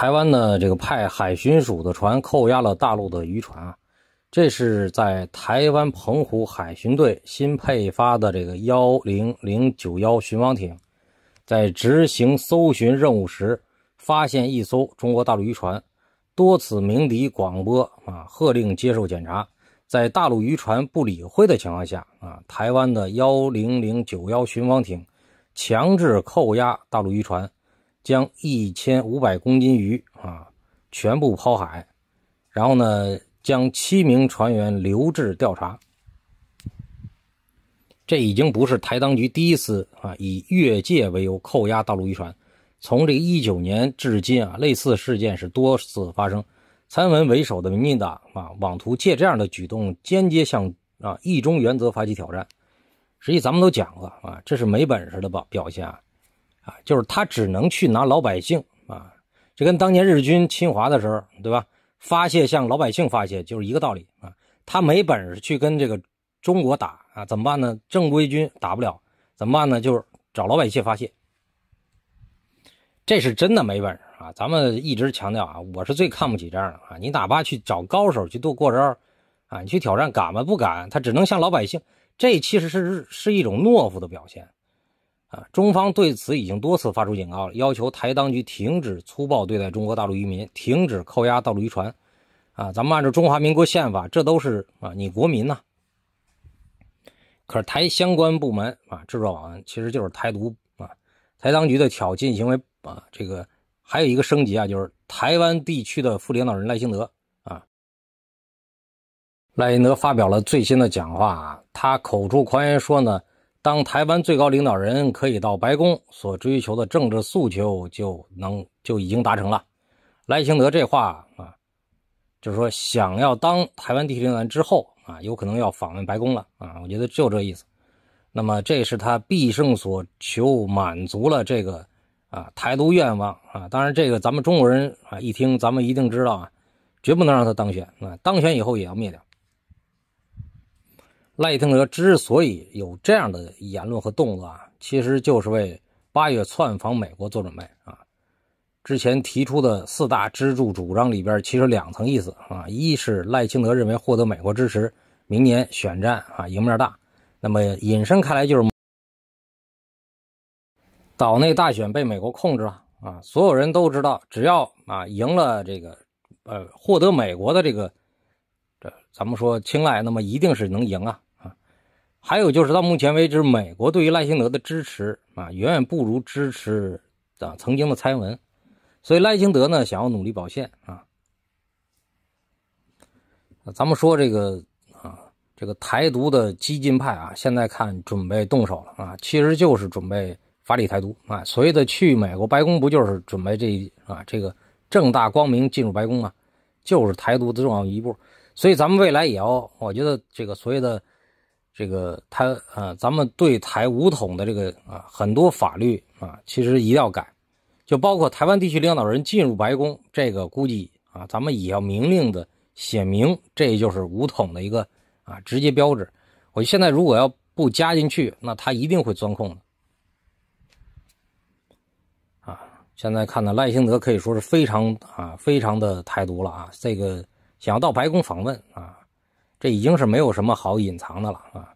台湾呢？这个派海巡署的船扣押了大陆的渔船啊！这是在台湾澎湖海巡队新配发的这个幺零零九幺巡防艇，在执行搜寻任务时，发现一艘中国大陆渔船，多次鸣笛广播啊，喝令接受检查。在大陆渔船不理会的情况下啊，台湾的幺零零九幺巡防艇强制扣押大陆渔船。将一千五百公斤鱼啊全部抛海，然后呢，将七名船员留置调查。这已经不是台当局第一次啊以越界为由扣押大陆渔船。从这个一九年至今啊，类似事件是多次发生。参文为首的民进党啊，妄图借这样的举动，间接向啊一中原则发起挑战。实际咱们都讲了啊，这是没本事的表表现啊。啊，就是他只能去拿老百姓啊，这跟当年日军侵华的时候，对吧？发泄向老百姓发泄就是一个道理啊。他没本事去跟这个中国打啊，怎么办呢？正规军打不了，怎么办呢？就是找老百姓发泄。这是真的没本事啊。咱们一直强调啊，我是最看不起这样的啊。你哪怕去找高手去做过招啊，你去挑战敢吗？不敢，他只能向老百姓。这其实是是一种懦夫的表现。啊，中方对此已经多次发出警告了，要求台当局停止粗暴对待中国大陆渔民，停止扣押大陆渔船。啊，咱们按照中华民国宪法，这都是啊，你国民呢？可是台相关部门啊，制作网其实就是台独啊，台当局的挑衅行为啊，这个还有一个升级啊，就是台湾地区的副领导人赖清德啊，赖清德发表了最新的讲话，他口出狂言说呢。当台湾最高领导人可以到白宫，所追求的政治诉求就能就已经达成了。莱辛德这话啊，就是说想要当台湾地区领导人之后啊，有可能要访问白宫了啊。我觉得就这意思。那么这是他毕生所求，满足了这个啊台独愿望啊。当然这个咱们中国人啊一听，咱们一定知道啊，绝不能让他当选啊，当选以后也要灭掉。赖清德之所以有这样的言论和动作啊，其实就是为八月窜访美国做准备啊。之前提出的四大支柱主张里边，其实两层意思啊。一是赖清德认为获得美国支持，明年选战啊赢面大。那么引申开来就是，岛内大选被美国控制了啊。所有人都知道，只要啊赢了这个，呃获得美国的这个这咱们说青睐，那么一定是能赢啊。还有就是，到目前为止，美国对于赖清德的支持啊，远远不如支持啊曾经的蔡英文，所以赖清德呢，想要努力保线啊。咱们说这个啊，这个台独的激进派啊，现在看准备动手了啊，其实就是准备法理台独啊。所谓的去美国白宫，不就是准备这啊这个正大光明进入白宫吗？就是台独的重要一步。所以咱们未来也要，我觉得这个所谓的。这个他呃，咱们对台五统的这个啊，很多法律啊，其实一定要改，就包括台湾地区领导人进入白宫，这个估计啊，咱们也要明令的写明，这就是五统的一个啊直接标志。我现在如果要不加进去，那他一定会钻空的。啊，现在看呢，赖清德可以说是非常啊，非常的台独了啊，这个想要到白宫访问啊。这已经是没有什么好隐藏的了啊！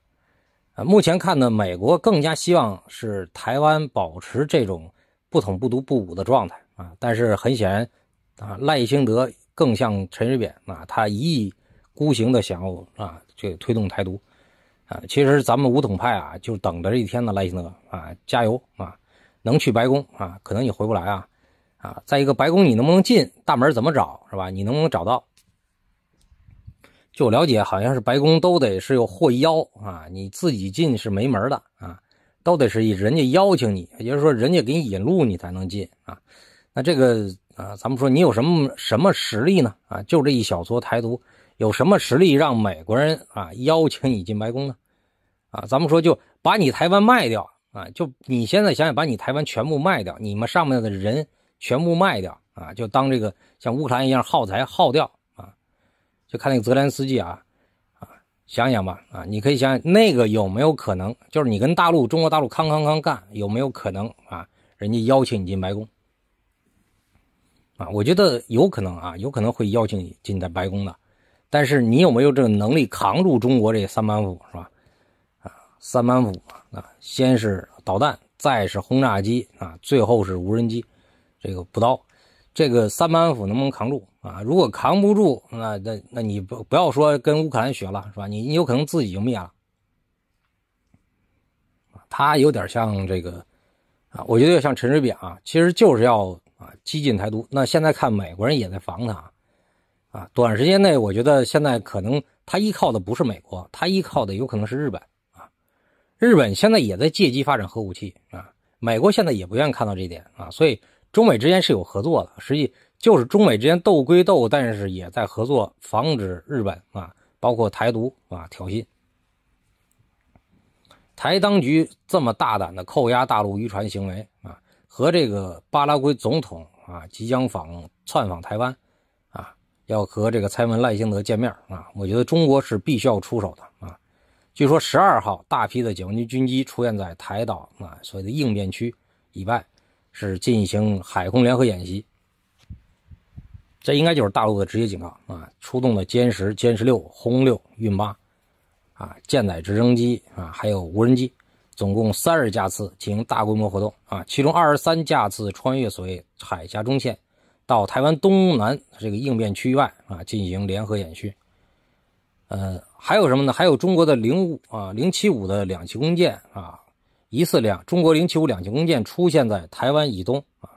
呃，目前看呢，美国更加希望是台湾保持这种不统不独不武的状态啊。但是很显然啊，赖清德更像陈水扁啊，他一意孤行的想要啊，这个推动台独啊。其实咱们武统派啊，就等着这一天呢。赖清德啊，加油啊！能去白宫啊，可能也回不来啊！啊，再一个，白宫你能不能进大门怎么找是吧？你能不能找到？就了解，好像是白宫都得是有货邀啊，你自己进是没门的啊，都得是以人家邀请你，也就是说人家给你引路，你才能进啊。那这个啊，咱们说你有什么什么实力呢？啊，就这一小撮台独有什么实力让美国人啊邀请你进白宫呢？啊，咱们说就把你台湾卖掉啊，就你现在想想把你台湾全部卖掉，你们上面的人全部卖掉啊，就当这个像乌克兰一样耗材耗掉。就看那个泽连斯基啊啊，想想吧啊，你可以想想那个有没有可能，就是你跟大陆中国大陆康康康干有没有可能啊？人家邀请你进白宫啊？我觉得有可能啊，有可能会邀请你进的白宫的，但是你有没有这个能力扛住中国这三板斧是吧？啊，三板斧啊，先是导弹，再是轰炸机啊，最后是无人机，这个不刀。这个三板斧能不能扛住啊？如果扛不住，那那那你不不要说跟乌克兰学了，是吧？你你有可能自己就灭了。他有点像这个啊，我觉得有像陈水扁啊，其实就是要啊激进台独。那现在看美国人也在防他啊，短时间内我觉得现在可能他依靠的不是美国，他依靠的有可能是日本啊。日本现在也在借机发展核武器啊，美国现在也不愿意看到这一点啊，所以。中美之间是有合作的，实际就是中美之间斗归斗，但是也在合作，防止日本啊，包括台独啊挑衅。台当局这么大胆的扣押大陆渔船行为啊，和这个巴拉圭总统啊即将访窜访台湾啊，要和这个蔡文赖幸德见面啊，我觉得中国是必须要出手的啊。据说十二号大批的解放军军机出现在台岛啊所谓的应变区以外。是进行海空联合演习，这应该就是大陆的直接警告啊！出动的歼十、歼十六、轰六、运八啊，舰载直升机啊，还有无人机，总共三十架次进行大规模活动啊！其中二十三架次穿越所谓海峡中线，到台湾东南这个应变区域外啊，进行联合演训。呃，还有什么呢？还有中国的零五啊、零七五的两栖攻舰啊。疑似两中国零七五两栖攻舰出现在台湾以东啊，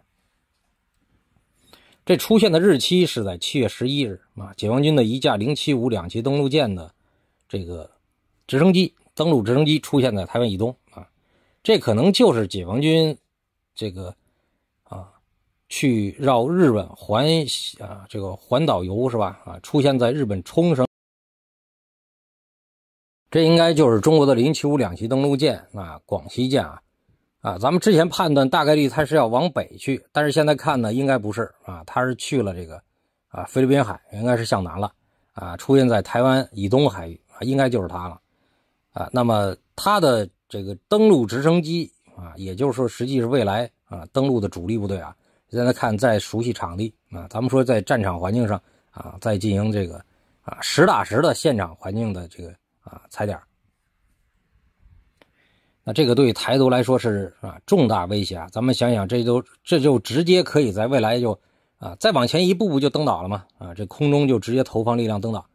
这出现的日期是在七月十一日啊，解放军的一架零七五两栖登陆舰的这个直升机，登陆直升机出现在台湾以东啊，这可能就是解放军这个啊去绕日本环啊这个环岛游是吧啊，出现在日本冲绳。这应该就是中国的075两栖登陆舰啊，广西舰啊，啊，咱们之前判断大概率它是要往北去，但是现在看呢，应该不是啊，它是去了这个，啊，菲律宾海，应该是向南了，啊，出现在台湾以东海域啊，应该就是它了，啊，那么它的这个登陆直升机啊，也就是说，实际是未来啊登陆的主力部队啊，现在看在熟悉场地啊，咱们说在战场环境上啊，在进行这个啊实打实的现场环境的这个。啊，踩点那这个对台独来说是啊重大威胁啊！咱们想想，这都这就直接可以在未来就啊再往前一步步就登岛了嘛啊！这空中就直接投放力量登岛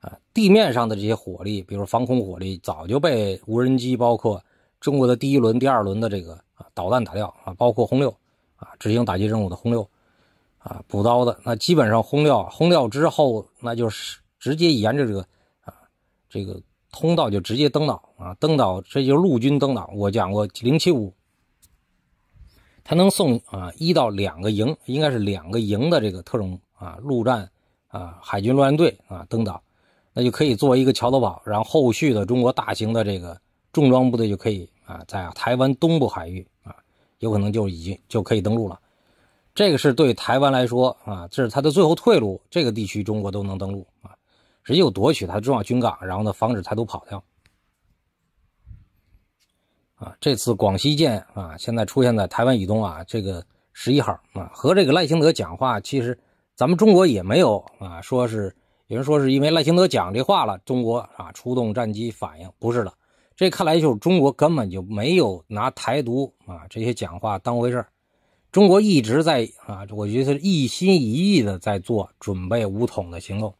啊，地面上的这些火力，比如防空火力，早就被无人机包括中国的第一轮、第二轮的这个啊导弹打掉啊，包括轰六啊执行打击任务的轰六啊补刀的那基本上轰掉轰掉之后，那就是直接沿着这个啊这个。通道就直接登岛啊，登岛，这就是陆军登岛。我讲过零七五，它能送啊一到两个营，应该是两个营的这个特种啊陆战啊海军陆战队啊登岛，那就可以作为一个桥头堡，然后后续的中国大型的这个重装部队就可以啊在台湾东部海域啊有可能就已经就可以登陆了。这个是对台湾来说啊，这是他的最后退路，这个地区中国都能登陆啊。只有夺取他重要军港，然后呢，防止台独跑掉。啊，这次广西舰啊，现在出现在台湾以东啊，这个十一号啊，和这个赖清德讲话，其实咱们中国也没有啊，说是有人说是因为赖清德讲这话了，中国啊出动战机反应不是的，这看来就是中国根本就没有拿台独啊这些讲话当回事儿，中国一直在啊，我觉得一心一意的在做准备武统的行动。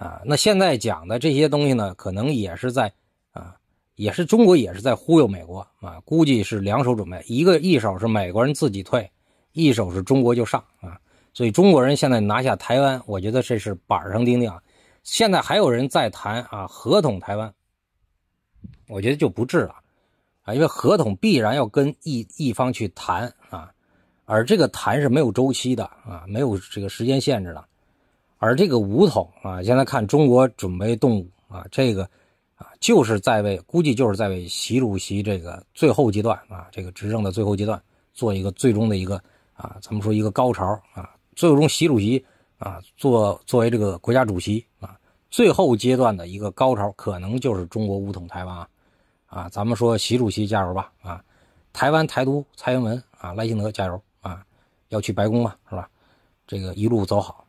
啊，那现在讲的这些东西呢，可能也是在，啊，也是中国也是在忽悠美国啊，估计是两手准备，一个一手是美国人自己退，一手是中国就上啊，所以中国人现在拿下台湾，我觉得这是板上钉钉。现在还有人在谈啊，合同台湾，我觉得就不治了，啊，因为合同必然要跟一一方去谈啊，而这个谈是没有周期的啊，没有这个时间限制的。而这个武统啊，现在看中国准备动武啊，这个啊，就是在为估计就是在为习主席这个最后阶段啊，这个执政的最后阶段做一个最终的一个啊，咱们说一个高潮啊，最终习主席啊，作作为这个国家主席啊，最后阶段的一个高潮，可能就是中国武统台湾啊啊，咱们说习主席加油吧啊，台湾台独蔡英文啊赖清德加油啊，要去白宫了是吧？这个一路走好。